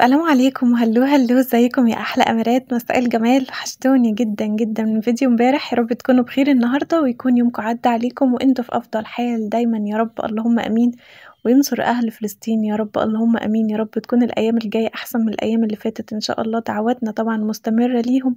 السلام عليكم هلو هلو ازيكم يا احلى امارات مساء الجمال وحشتوني جدا جدا من فيديو امبارح يا رب تكونوا بخير النهارده ويكون يومكم عدى عليكم وانتوا في افضل حال دايما يا رب اللهم امين وينصر اهل فلسطين يا رب اللهم امين يا رب تكون الايام الجايه احسن من الايام اللي فاتت ان شاء الله دعواتنا طبعا مستمره ليهم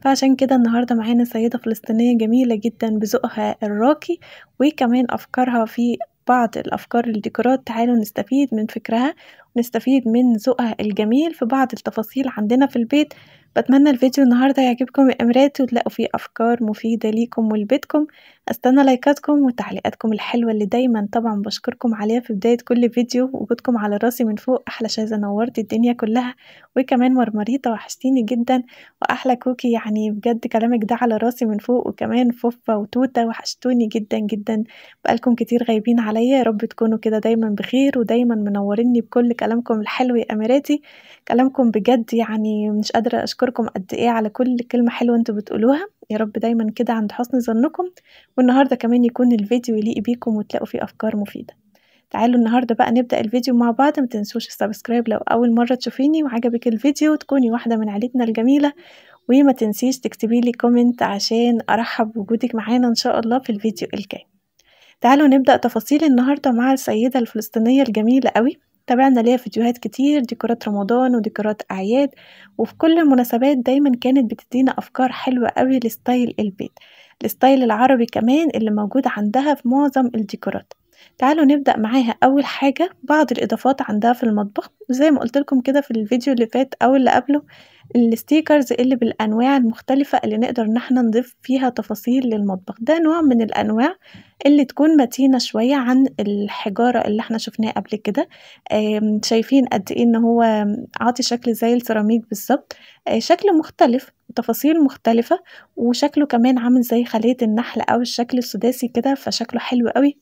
فعشان كده النهارده معانا سيده فلسطينيه جميله جدا بذوقها الراقي وكمان افكارها في بعض الأفكار الديكورات تعالوا نستفيد من فكرها نستفيد من ذوقها الجميل في بعض التفاصيل عندنا في البيت بتمنى الفيديو النهاردة يعجبكم يا أمرات وتلاقوا فيه أفكار مفيدة ليكم ولبيتكم أستنى لايكاتكم وتعليقاتكم الحلوة اللي دايما طبعا بشكركم عليها في بداية كل فيديو وجودكم على راسي من فوق أحلى شازه نورتي الدنيا كلها وكمان مرمريطة وحشتيني جدا وأحلى كوكي يعني بجد كلامك ده على راسي من فوق وكمان فوفة وتوتة وحشتوني جدا جدا بقالكم كتير غايبين عليا يا رب تكونوا كده دايما بخير ودايما منوريني بكل كلام كلامكم الحلو يا اميراتي كلامكم بجد يعني مش قادره اشكركم قد ايه على كل كلمه حلوه انتوا بتقولوها يا رب دايما كده عند حسن ظنكم والنهارده كمان يكون الفيديو يليق بيكم وتلاقوا فيه افكار مفيده تعالوا النهارده بقى نبدا الفيديو مع بعض ما تنسوش السبسكرايب لو اول مره تشوفيني وعجبك الفيديو تكوني واحده من عيلتنا الجميله وما تنسيش تكتبي لي كومنت عشان ارحب بوجودك معانا ان شاء الله في الفيديو الجاي تعالوا نبدا تفاصيل النهارده مع السيده الفلسطينيه الجميله قوي تابعنا ليها فيديوهات كتير ديكورات رمضان وديكورات أعياد وفي كل المناسبات دايما كانت بتدينا أفكار حلوة قوي لستايل البيت الستايل العربي كمان اللي موجود عندها في معظم الديكورات تعالوا نبدأ معاها أول حاجة بعض الإضافات عندها في المطبخ وزي ما قلت لكم كده في الفيديو اللي فات أو اللي قبله الستيكرز اللي بالانواع المختلفة اللي نقدر ان احنا نضيف فيها تفاصيل للمطبخ ده نوع من الانواع اللي تكون متينة شوية عن الحجارة اللي احنا شفناها قبل كده شايفين قد ايه ان هو عاطي شكل زي السيراميك بالظبط آه، شكل مختلف تفاصيل مختلفة وشكله كمان عامل زي خلية النحل او الشكل السداسي كده فشكله حلو قوي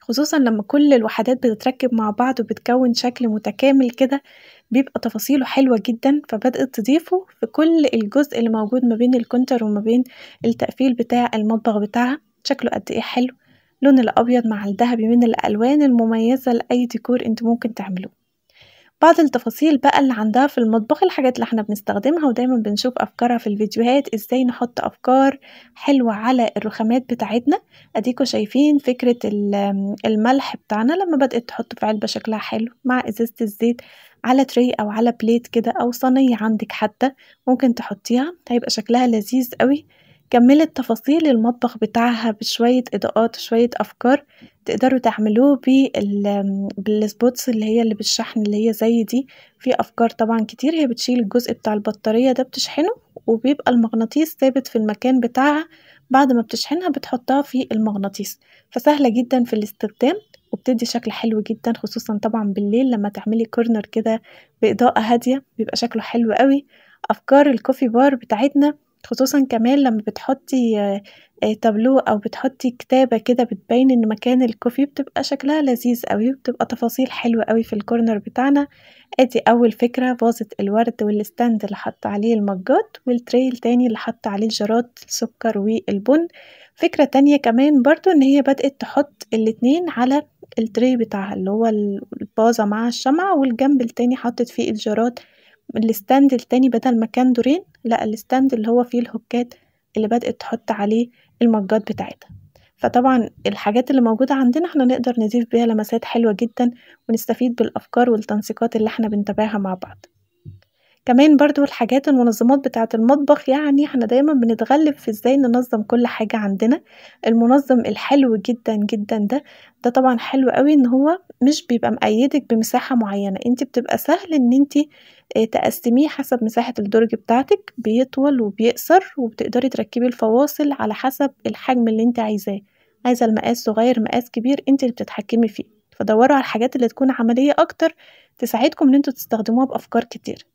خصوصا لما كل الوحدات بتتركب مع بعض وبتكون شكل متكامل كده بيبقى تفاصيله حلوة جدا فبدأت تضيفه في كل الجزء اللي موجود ما بين الكونتر وما بين التقفيل بتاع المطبخ بتاعها شكله قد ايه حلو لون الأبيض مع الذهبي من الألوان المميزة لأي ديكور انت ممكن تعمله بعض التفاصيل بقى اللي عندها في المطبخ الحاجات اللي احنا بنستخدمها ودايما بنشوف افكارها في الفيديوهات ازاي نحط افكار حلوة على الرخامات بتاعتنا اديكوا شايفين فكرة الملح بتاعنا لما بدأت تحطه في علبة شكلها حلو مع ازازة الزيت على تري أو على بليت كده أو صينية عندك حتى ممكن تحطيها هيبقى شكلها لذيذ قوي كملي تفاصيل المطبخ بتاعها بشوية إضاءات وشوية أفكار تقدروا تعملوه بالسبوتس اللي هي اللي بالشحن اللي هي زي دي في أفكار طبعا كتير هي بتشيل الجزء بتاع البطارية ده بتشحنه وبيبقى المغناطيس ثابت في المكان بتاعها بعد ما بتشحنها بتحطها في المغناطيس فسهلة جدا في الاستخدام وبتدي شكل حلو جدا خصوصا طبعا بالليل لما تعملي كورنر كده بإضاءة هادية بيبقى شكله حلو قوي أفكار الكوفي بار بتاعتنا خصوصا كمان لما بتحطي تابلو آه، آه، او بتحطي كتابة كده بتبين ان مكان الكوفي بتبقى شكلها لذيذ قوي وبتبقى تفاصيل حلوة قوي في الكورنر بتاعنا ادي اول فكرة فازة الورد والستاند اللي حط عليه المجات والتري تاني اللي حط عليه الجراد السكر والبن فكرة تانية كمان برضو ان هي بدأت تحط الاتنين على التري بتاعها اللي هو البازه مع الشمعة والجنب التاني حطت فيه الجارات الستاند التاني بدل ما كان دورين لا الستاند اللي هو فيه الهوكات اللي بدأت تحط عليه المجات بتاعتها فطبعا الحاجات اللي موجودة عندنا احنا نقدر نضيف بيها لمسات حلوة جدا ونستفيد بالأفكار والتنسيقات اللي احنا بنتابعها مع بعض كمان برضو الحاجات المنظمات بتاعة المطبخ يعني احنا دايما بنتغلب في ازاي ننظم كل حاجة عندنا المنظم الحلو جدا جدا ده ده طبعا حلو قوي ان هو مش بيبقى مقيدك بمساحة معينة انت بتبقى سهل ان انت آه، تقسميه حسب مساحة الدرج بتاعتك بيطول وبيقصر وبتقدري تركبي الفواصل على حسب الحجم اللي انت عايزاه عايزة المقاس صغير مقاس كبير انت اللي بتتحكمي فيه فدوروا على الحاجات اللي تكون عملية اكتر تساعدكم ان انتوا تستخدموها بافكار كتير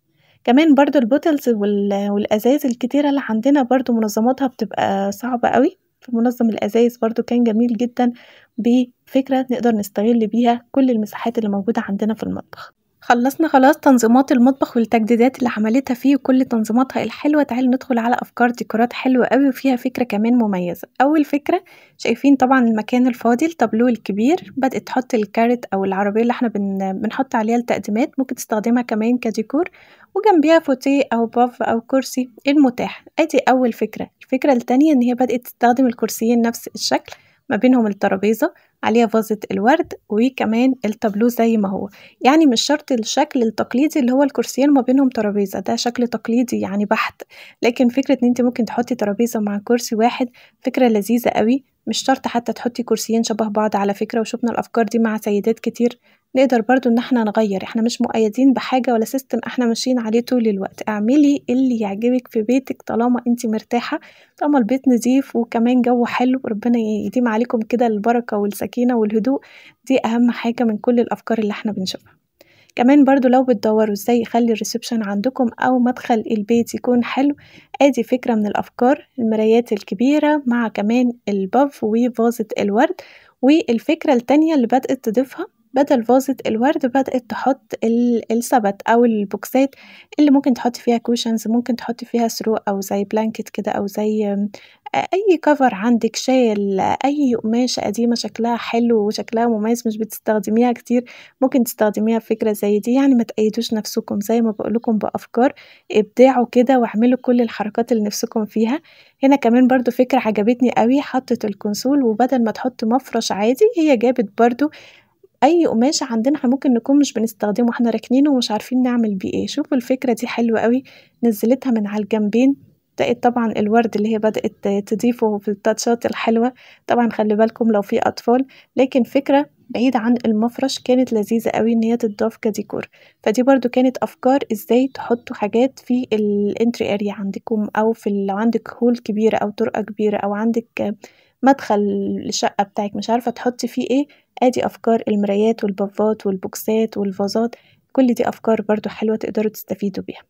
كمان برضو البوتلز وال- والأزايز الكتيرة اللي عندنا برضو منظماتها بتبقى صعبة أوي فمنظم الأزايز برضو كان جميل جدا بفكرة نقدر نستغل بيها كل المساحات اللي موجودة عندنا في المطبخ خلصنا خلاص تنظيمات المطبخ والتجديدات اللي عملتها فيه وكل تنظيماتها الحلوة تعالوا ندخل على أفكار ديكورات حلوة قوي وفيها فكرة كمان مميزة أول فكرة شايفين طبعا المكان الفاضي التابلو الكبير بدأت تحط الكارت أو العربية اللي احنا بن... بنحط عليها التقديمات ممكن تستخدمها كمان كديكور وجنبيها فوتيه أو باف أو كرسي المتاح أدي أول فكرة الفكرة التانية إن هي بدأت تستخدم الكرسيين نفس الشكل ما بينهم الترابيزة عليها فازة الورد وكمان التابلو زي ما هو يعني مش شرط الشكل التقليدي اللي هو الكرسيين ما بينهم ترابيزة ده شكل تقليدي يعني بحت لكن فكرة ان انت ممكن تحطي ترابيزة مع كرسي واحد فكرة لذيذة قوي مش شرط حتى تحطي كرسيين شبه بعض على فكرة وشوفنا الأفكار دي مع سيدات كتير نقدر برضو إن احنا نغير احنا مش مقيدين بحاجة ولا سيستم احنا ماشيين عليه طول الوقت اعملي اللي يعجبك في بيتك طالما انت مرتاحة طالما البيت نظيف وكمان جو حلو ربنا يديم عليكم كده البركة والسكينة والهدوء دي أهم حاجة من كل الأفكار اللي احنا بنشوفها كمان برضو لو بتدوروا ازاي يخلي الريسبشن عندكم او مدخل البيت يكون حلو ادي فكرة من الافكار المرايات الكبيرة مع كمان الباف وفازة الورد والفكرة التانية اللي بدأت تضيفها بدل فازة الورد بدأت تحط السبت أو البوكسات اللي ممكن تحط فيها كوشنز ممكن تحط فيها سروق أو زي بلانكت كده أو زي آه، أي كفر عندك شايل أي قماشة قديمة شكلها حلو وشكلها مميز مش بتستخدميها كتير ممكن تستخدميها فكرة زي دي يعني ما تقيدوش نفسكم زي ما بقولكم بأفكار ابداعوا كده واعملوا كل الحركات اللي نفسكم فيها هنا كمان برضو فكرة عجبتني قوي حطت الكنسول وبدل ما تحط مفرش عادي هي جابت برضو اي قماش عندنا احنا ممكن نكون مش بنستخدمه احنا راكنينه ومش عارفين نعمل بيه ايه شوفوا الفكره دي حلوه قوي نزلتها من على الجنبين بدات طبعا الورد اللي هي بدات تضيفه في التاتشات الحلوه طبعا خلي بالكم لو في اطفال لكن فكره بعيد عن المفرش كانت لذيذة قوي ان هي تتضاف كديكور فدي برضو كانت افكار ازاي تحطوا حاجات في الانتري اريا عندكم او في لو عندك هول كبيرة او طرقة كبيرة او عندك مدخل الشقة بتاعك مش عارفة تحطي فيه ايه ادي افكار المرايات والبفات والبوكسات والفازات كل دي افكار برضو حلوة تقدروا تستفيدوا بيها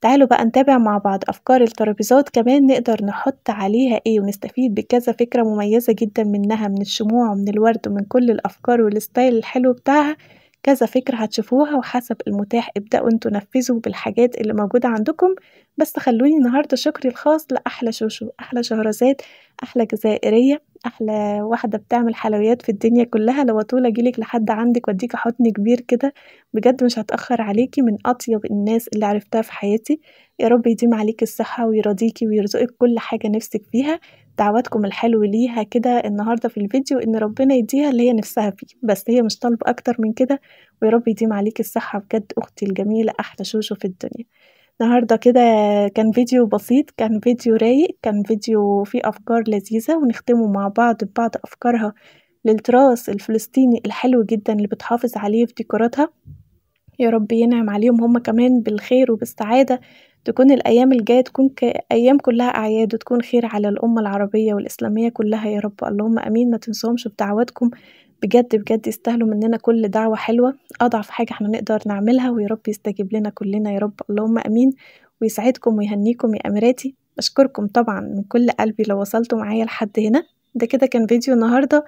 تعالوا بقى نتابع مع بعض أفكار الترابيزات كمان نقدر نحط عليها إيه ونستفيد بكذا فكرة مميزة جدا منها من الشموع ومن الورد ومن كل الأفكار والستايل الحلو بتاعها كذا فكرة هتشوفوها وحسب المتاح ابدأوا انتوا نفذوا بالحاجات اللي موجودة عندكم بس خلوني النهاردة شكري الخاص لأحلى شوشو أحلى شهرزاد احلى جزائريه احلى واحده بتعمل حلويات في الدنيا كلها لو طول اجيلك لحد عندك واديكي حضن كبير كده بجد مش هتاخر عليكي من اطيب الناس اللي عرفتها في حياتي يا رب يديم عليكي الصحه ويرضيكي ويرزقك كل حاجه نفسك فيها دعواتكم الحلو ليها كده النهارده في الفيديو ان ربنا يديها اللي هي نفسها فيه بس هي مش طالبه اكتر من كده ويا رب يديم عليكي الصحه بجد اختي الجميله احلى شوشو في الدنيا النهاردة كده كان فيديو بسيط كان فيديو رايق كان فيديو فيه أفكار لذيذة ونختمه مع بعض ببعض أفكارها للتراث الفلسطيني الحلو جدا اللي بتحافظ عليه في ديكوراتها يا رب ينعم عليهم هم كمان بالخير وبالسعادة تكون الأيام الجاية تكون أيام كلها أعياد وتكون خير على الأمة العربية والإسلامية كلها يا رب اللهم أمين ما تنسوهمش بدعواتكم بجد بجد يستاهلوا مننا كل دعوة حلوة أضعف حاجة احنا نقدر نعملها ويا رب يستجيب لنا كلنا يا رب اللهم أمين ويسعدكم ويهنيكم يا أميراتي أشكركم طبعا من كل قلبي لو وصلتوا معايا لحد هنا ده كده كان فيديو النهارده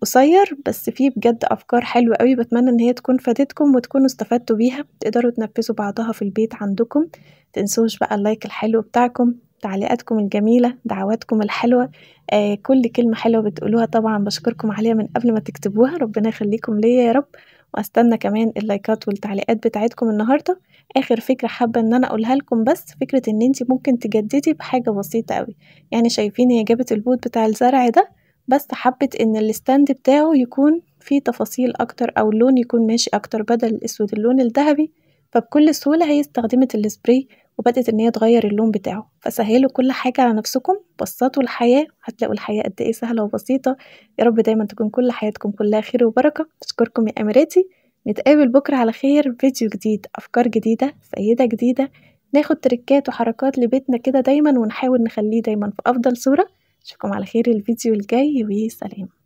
قصير بس فيه بجد افكار حلوه قوي بتمنى ان هي تكون فادتكم وتكونوا استفدتوا بيها تقدروا تنفذوا بعضها في البيت عندكم تنسوش بقى اللايك الحلو بتاعكم تعليقاتكم الجميلة دعواتكم الحلوة آه كل كلمة حلوة بتقولوها طبعا بشكركم عليها من قبل ما تكتبوها ربنا يخليكم ليا يا رب واستنى كمان اللايكات والتعليقات بتاعتكم النهارده اخر فكره حابه ان انا اقولها لكم بس فكره ان انت ممكن تجددي بحاجه بسيطه قوي يعني شايفين هي جابت البوت بتاع الزرع ده بس حبت ان الستاند بتاعه يكون فيه تفاصيل اكتر او اللون يكون ماشي اكتر بدل الاسود اللون الذهبي فبكل سهوله هي استخدمت السبراي وبدأت إن هي تغير اللون بتاعه فسهلوا كل حاجة على نفسكم بسطوا الحياة هتلاقوا الحياة قد إيه سهلة وبسيطة يا رب دايما تكون كل حياتكم كلها خير وبركة بشكركم يا أميراتي نتقابل بكرة على خير فيديو جديد أفكار جديدة فايدة جديدة ناخد تريكات وحركات لبيتنا كده دايما ونحاول نخليه دايما في أفضل صورة أشوفكم على خير الفيديو الجاي وسلام